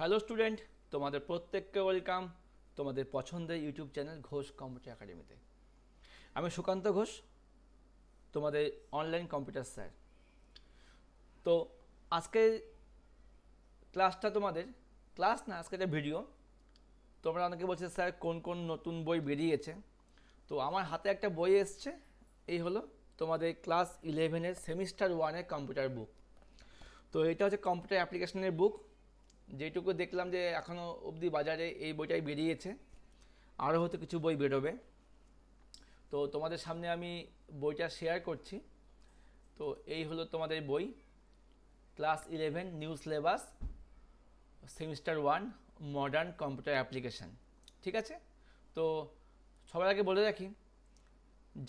hello student তোমাদের প্রত্যেককে welcome তোমাদের পছন্দের ইউটিউব চ্যানেল ঘোষ কম্পিউটার একাডেমিতে আমি সুকান্ত ঘোষ তোমাদের অনলাইন কম্পিউটার স্যার তো আজকে ক্লাসটা তোমাদের ক্লাস না আজকে একটা ভিডিও তোমরা অনেকে বলছে স্যার কোন কোন নতুন বই বেরিয়েছে তো আমার হাতে একটা বই এসছে এই হলো তোমাদের ক্লাস ইলেভেনের সেমিস্টার ওয়ানের কম্পিউটার বুক তো এটা হচ্ছে কম্পিউটার অ্যাপ্লিকেশনের বুক যেটুকু দেখলাম যে এখনও অবধি বাজারে এই বইটাই বেরিয়েছে আরও হয়তো কিছু বই বেরোবে তো তোমাদের সামনে আমি বইটা শেয়ার করছি তো এই হলো তোমাদের বই class eleven new syllabus semester one modern computer application ঠিক আছে তো সবার আগে বলে রাখি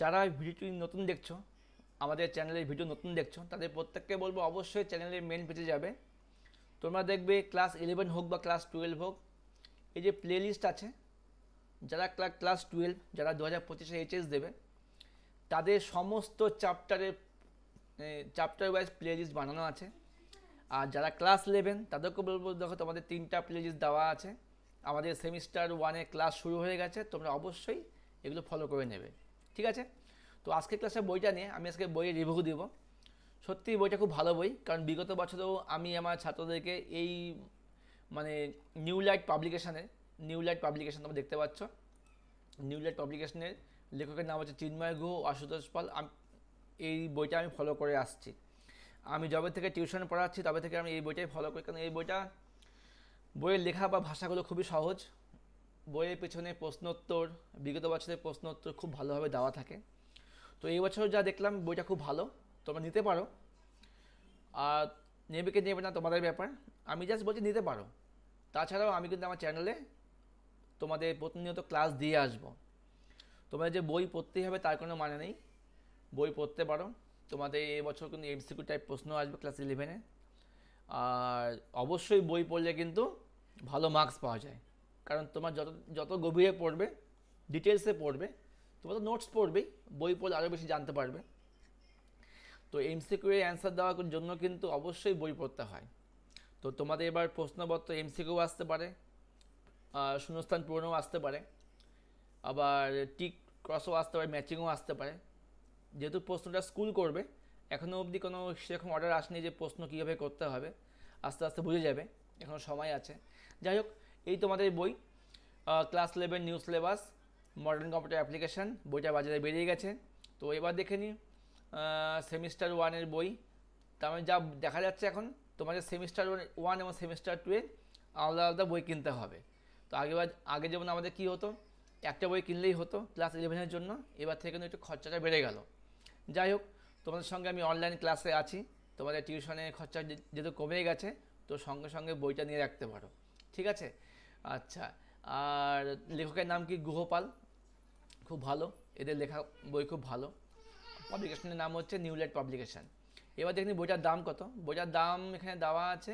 যারা ভিডিওটি নতুন দেখছো আমাদের চ্যানেলের ভিডিও নতুন দেখছো তাদের প্রত্যেককে বলবো অবশ্যই চ্যানেলের মেন পেজে যাবে তোমরা দেখবে ক্লাস ইলেভেন হোক বা ক্লাস টুয়েলভ হোক এই যে প্লে লিস্ট আছে যারা ক্লাস টুয়েলভ যারা দু হাজার পঁচিশে এইচএস দেবে তাদের সমস্ত চ্যাপ্টারের চ্যাপ্টার ওয়াইজ প্লে লিস্ট বানানো আছে আর যারা ক্লাস ইলেভেন তাদেরকে বলবো দেখো তোমাদের তিনটা প্লে লিস্ট দেওয়া আছে আমাদের সেমিস্টার ওয়ানে ক্লাস শুরু হয়ে গেছে তোমরা অবশ্যই এগুলো ফলো করে নেবে ঠিক আছে তো আজকে ক্লাসে বইটা নিয়ে আমি আজকে বইয়ের রিভিউ দেবো সত্যি বইটা খুব ভালো বই কারণ বিগত বছরেও আমি আমার ছাত্রদেরকে এই মানে নিউ লাইট পাবলিকেশানের নিউ লাইট পাবলিকেশান তোমরা দেখতে পাচ্ছ নিউ লাইট পাবলিকেশনের লেখকের নাম হচ্ছে চিন্ময় গুহ আশুতোষ পাল এই বইটা আমি ফলো করে আসছি আমি যবে থেকে টিউশন পড়াচ্ছি তবে থেকে আমি এই বইটাই ফলো করি কারণ এই বইটা বইয়ের লেখা বা ভাষাগুলো খুবই সহজ বইয়ের পেছনে প্রশ্নোত্তর বিগত বছরের প্রশ্নোত্তর খুব ভালোভাবে দেওয়া থাকে তো এই বছর যা দেখলাম বইটা খুব ভালো তোমরা নিতে পারো আর নেবে কে নেবে না তোমাদের ব্যাপার আমি জাস্ট বলছি নিতে পারো তাছাড়াও আমি কিন্তু আমার চ্যানেলে তোমাদের প্রতিনিয়ত ক্লাস দিয়ে আসব তোমাদের যে বই পড়তেই হবে তার কোনো মানে নেই বই পড়তে পারো তোমাদের এবছর কিন্তু এমসিকিউ টাইপ প্রশ্ন আসবে ক্লাস ইলেভেনে আর অবশ্যই বই পড়লে কিন্তু ভালো মার্কস পাওয়া যায় কারণ তোমার যত যত গভীরে পড়বে ডিটেলসে পড়বে তোমার তো নোটস পড়বেই বই পড়লে আরও বেশি জানতে পারবে তো এমসিকিউ এর অ্যান্সার দেওয়ার জন্য কিন্তু অবশ্যই বই পড়তে হয় তো তোমাদের এবার প্রশ্নপত্র এমসিকিউ আসতে পারে শূন্যস্থান পূরণও আসতে পারে আবার টিক ক্রসও আসতে পারে ম্যাচিংও আসতে পারে যেহেতু প্রশ্নটা স্কুল করবে এখনও অবধি কোনো সেরকম অর্ডার আসেনি যে প্রশ্ন কীভাবে করতে হবে আস্তে আস্তে বুঝে যাবে এখনও সময় আছে যাই হোক এই তোমাদের বই class eleven new syllabus modern computer application বইটা বাজারে বেরিয়ে গেছে তো এবার দেখে নিই সেমিস্টার ওয়ানের বই তার মানে যা দেখা যাচ্ছে এখন তোমাদের সেমিস্টার ওয়ান এবং সেমিস্টার টুয়ে আলাদা আলাদা বই কিনতে হবে তো আগেবার আগে যেমন আমাদের কি হতো একটা বই কিনলেই হতো ক্লাস ইলেভেনের জন্য এবার থেকে কিন্তু একটু খরচাটা বেড়ে গেল যাই হোক তোমাদের সঙ্গে আমি অনলাইন ক্লাসে আছি তোমাদের টিউশনের খরচা যেহেতু কমে গেছে তো সঙ্গে সঙ্গে বইটা নিয়ে রাখতে পারো ঠিক আছে আচ্ছা আর লেখকের নাম কি গুহপাল খুব ভালো এদের লেখা বই খুব ভালো পাবলিকেশনের নাম হচ্ছে নিউলেট পাবলিকেশান এবার দেখিনি বইটার দাম কত বইটার দাম এখানে দেওয়া আছে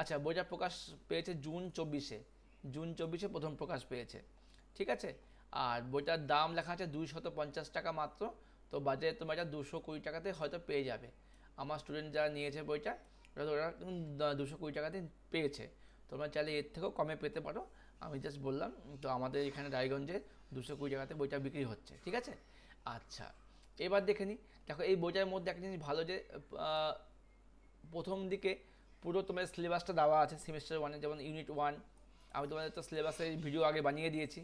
আচ্ছা বইটা প্রকাশ পেয়েছে জুন চব্বিশে জুন চব্বিশে প্রথম প্রকাশ পেয়েছে ঠিক আছে আর বইটার দাম লেখা আছে দুইশত পঞ্চাশ টাকা মাত্র তো বাজারে তোমার এটা দুশো কুড়ি টাকাতে হয়তো পেয়ে যাবে আমার স্টুডেন্ট যারা নিয়েছে বইটা ওরা দুশো কুড়ি টাকাতে পেয়েছে তোমরা চাইলে এর থেকেও কমে পেতে পারো আমি জাস্ট বললাম তো আমাদের এখানে রায়গঞ্জে দুশো কুড়ি টাকাতে বইটা বিক্রি হচ্ছে ঠিক আছে আচ্ছা এবার দেখে নিই দেখো এই বইটার মধ্যে একটা জিনিস ভালো যে প্রথম দিকে পুরো তোমার সিলেবাসটা দেওয়া আছে সেমিস্টার ওয়ানে যেমন ইউনিট ওয়ান আমি তোমাদের তো সিলেবাসের ভিডিও আগে বানিয়ে দিয়েছি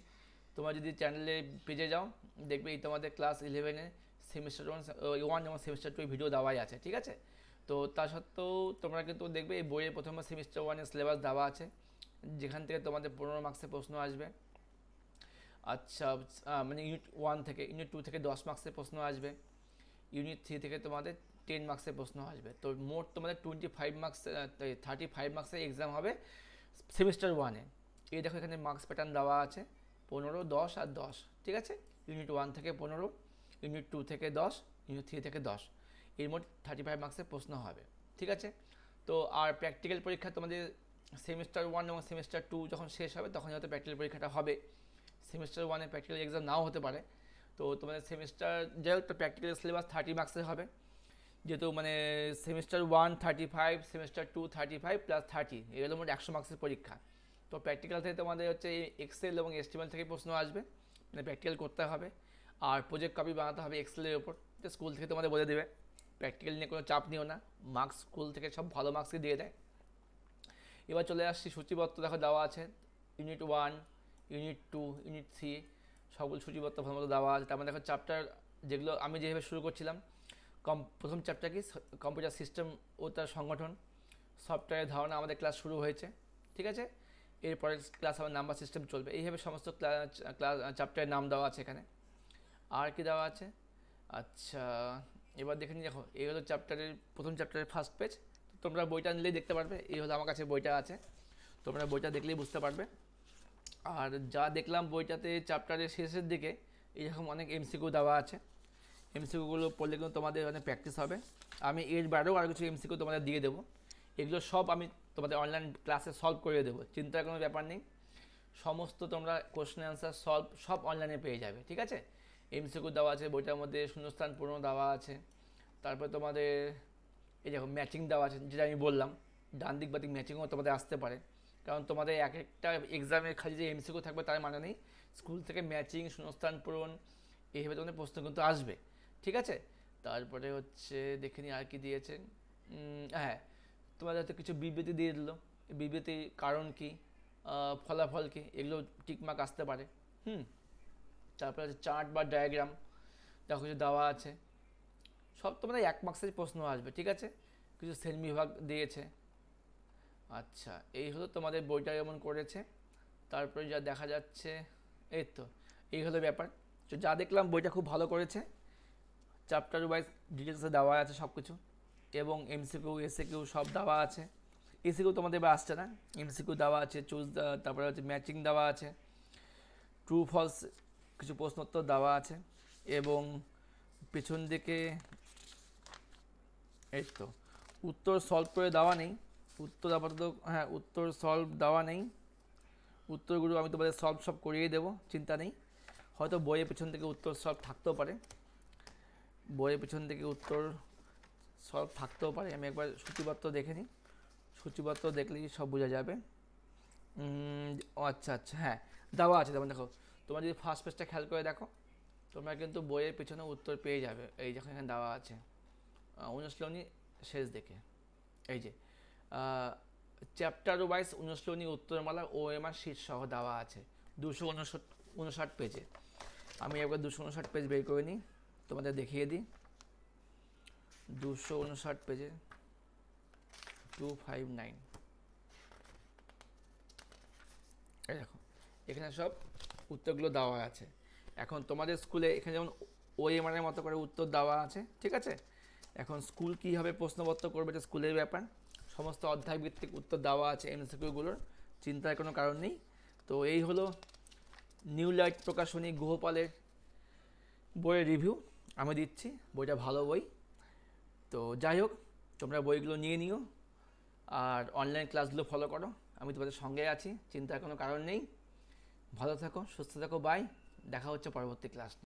তোমার যদি চ্যানেলে পেজে যাও দেখবে এই তোমাদের ক্লাস ইলেভেনে সেমিস্টার ওয়ান ওয়ান এবং সেমিস্টার টু ভিডিও দেওয়াই আছে ঠিক আছে তো তা সত্ত্বেও তোমরা কিন্তু দেখবে এই বইয়ের প্রথমে সেমিস্টার ওয়ানের সিলেবাস দেওয়া আছে যেখান থেকে তোমাদের পনেরো মার্ক্সের প্রশ্ন আসবে আচ্ছা, আচ্ছা মানে ইউনিট ওয়ান থেকে ইউনিট টু থেকে দশ মার্ক্সের প্রশ্ন আসবে ইউনিট থ্রি থেকে তোমাদের টেন মার্কসের প্রশ্ন আসবে তো মোট তোমাদের twenty five marks thirty five মার্ক্সের এক্সাম হবে সেমিস্টার ওয়ানে এই দেখো এখানে মার্কস প্যাটার্ন দেওয়া আছে পনেরো দশ আর দশ ঠিক আছে ইউনিট ওয়ান থেকে পনেরো ইউনিট টু থেকে দশ ইউনিট থ্রি থেকে দশ এর মোট থার্টি ফাইভ মার্কসের প্রশ্ন হবে ঠিক আছে তো আর প্র্যাকটিক্যাল পরীক্ষা তোমাদের সেমিস্টার ওয়ান এবং সেমিস্টার টু যখন শেষ হবে তখন হয়তো প্র্যাকটিক্যাল পরীক্ষাটা হবে সেমিস্টার ওয়ানে প্র্যাকটিক্যাল এক্সাম নাও হতে পারে তো তোমাদের সেমিস্টার যাই হোক প্র্যাকটিক্যাল সিলেবাস থার্টি মার্কসের হবে যেহেতু মানে semester one thirty five semester two thirty five plus thirty এগুলো মোট একশো মার্কসের পরীক্ষা তো প্র্যাকটিক্যাল থেকে তোমাদের হচ্ছে এক্সেল এবং এস্টিমেল থেকে প্রশ্ন আসবে মানে প্র্যাকটিক্যাল করতে হবে আর প্রজেক্ট কপি বানাতে হবে এক্সেলের ওপর তো স্কুল থেকে তোমাদের বলে দেবে প্র্যাকটিক্যাল নিয়ে কোনো চাপ নিও না মার্কস স্কুল থেকে সব ভালো মার্কসই দিয়ে দেয় এবার চলে আসছি সূচিপত্র দেখো দেওয়া আছে unit one unit two unit three সকল সূচিপত্র প্রথমত দেওয়া আছে তার মধ্যে দেখো চ্যাপ্টার যেগুলো আমি যেভাবে শুরু করছিলাম কম প্রথম চ্যাপ্টার কি কম্পিউটার সিস্টেম ও তার সংগঠন সফটওয়্যারের ধারণা আমাদের ক্লাস শুরু হয়েছে ঠিক আছে এরপরে ক্লাস আমার নাম্বার সিস্টেম চলবে এইভাবে সমস্ত ক্লাস চ্যাপ্টারের নাম দেওয়া আছে এখানে আর কি দেওয়া আছে আচ্ছা এবার দেখে নিই দেখো এই হলো চ্যাপ্টারের প্রথম চ্যাপ্টারের ফার্স্ট পেজ তোমরা বইটা নিলেই দেখতে পারবে এই হলো আমার কাছে বইটা আছে তোমরা বইটা দেখলেই বুঝতে পারবে আর যা দেখলাম বইটাতে চ্যাপ্টারের শেষের দিকে এরকম অনেক এমসিকিউ দেওয়া আছে এমসিকিউগুলো পড়লে কিন্তু তোমাদের অনেক প্র্যাকটিস হবে আমি এর বাইরেও আরও কিছু এমসিকিউ তোমাদের দিয়ে দেবো এগুলো সব আমি তোমাদের অনলাইন ক্লাসে সলভ করে দেবো চিন্তার কোনো ব্যাপার নেই সমস্ত তোমরা কোশ্চেন অ্যান্সার সলভ সব অনলাইনে পেয়ে যাবে ঠিক আছে এমসিকিউ দেওয়া আছে বইটার মধ্যে শূন্যস্থান পূর্ণ দেওয়া আছে তারপরে তোমাদের এই দেখো ম্যাচিং দেওয়া আছে যেটা আমি বললাম ডান দিক বা দিক ম্যাচিংও তোমাদের আসতে পারে কারণ তোমাদের এক একটা এক্সামে খালি যে এমসিকিউ থাকবে তার মানে নেই স্কুল থেকে ম্যাচিং শূন্যস্থান পূরণ এইভাবে তোমাদের প্রশ্ন কিন্তু আসবে ঠিক আছে তারপরে হচ্ছে দেখে নিই আর কি দিয়েছেন হ্যাঁ তোমাদের হয়তো কিছু বিবৃতি দিয়ে দিল বিবৃতি কারণ কি ফলাফল কি এগুলো টিকমার্ক আসতে পারে হুম তারপরে হচ্ছে চার্ট বা ডায়াগ্রাম যা কিছু দেওয়া আছে সব তোমাদের এক মার্ক্সের প্রশ্ন আসবে ঠিক আছে কিছু শ্রেণী বিভাগ দিয়েছে আচ্ছা এই হলো তোমাদের বইটা যেমন করেছে তারপরে যা দেখা যাচ্ছে এই তো এই হলো ব্যাপার তো যা দেখলাম বইটা খুব ভালো করেছে চ্যাপ্টার ওয়াইজ ডিটেলসে দেওয়া আছে সব কিছু এবং এমসিকিউ এসিকিউ সব দেওয়া আছে এসিকিউ তোমাদের বা আসছে না এমসিকিউ দেওয়া আছে চুজ তারপরে হচ্ছে ম্যাচিং দেওয়া আছে ট্রু ফলস কিছু প্রশ্নোত্তর দেওয়া আছে এবং পেছন দিকে এই তো উত্তর সলভ করে দেওয়া নেই উত্তর আপাতত হ্যাঁ উত্তর সলভ দেওয়া নেই উত্তরগুলো আমি তোমাদের সলভ সব করিয়ে দেবো চিন্তা নেই হয়তো বইয়ের পেছন থেকে উত্তর সলভ থাকতেও পারে বইয়ের পেছন থেকে উত্তর সলভ থাকতেও পারে আমি একবার সূচিপত্র দেখে নিই সূচিপত্র দেখলেই সব বোঝা যাবে আচ্ছা আচ্ছা হ্যাঁ দেওয়া আছে যেমন দেখো তোমার যদি ফার্স্ট পেজটা খেয়াল করে দেখো তোমরা কিন্তু বইয়ের পেছনে উত্তর পেয়ে যাবে এই যখন এখানে দেওয়া আছে অনুশীলনী শেষ দেখে এই যে চ্যাপ্টার ওয়াইজ অনুশীলনী উত্তরমালা ও আর শীট সহ দেওয়া আছে দুশো উনষট উনষাট পেজে আমি একবার দুশো উনষাট পেজ বের করে নিই তোমাদের দেখিয়ে দিই দুশো উনষাট পেজে টু ফাইভ নাইন এই দেখো এখানে সব উত্তরগুলো দেওয়া আছে এখন তোমাদের স্কুলে এখানে যেমন ওএমআরের মতো করে উত্তর দেওয়া আছে ঠিক আছে এখন স্কুল কীভাবে প্রশ্নপত্র করবে এটা স্কুলের ব্যাপার সমস্ত অধ্যায় ভিত্তিক উত্তর দেওয়া আছে এমসিকিউগুলোর চিন্তার কোনো কারণ নেই তো এই হলো নিউ লাইট প্রকাশনী গুহপালের বইয়ের রিভিউ আমি দিচ্ছি বইটা ভালো বই তো যাই হোক তোমরা বইগুলো নিয়ে নিও আর অনলাইন ক্লাসগুলো ফলো করো আমি তোমাদের সঙ্গে আছি চিন্তার কোনো কারণ নেই ভালো থাকো সুস্থ থাকো বাই দেখা হচ্ছে পরবর্তী ক্লাস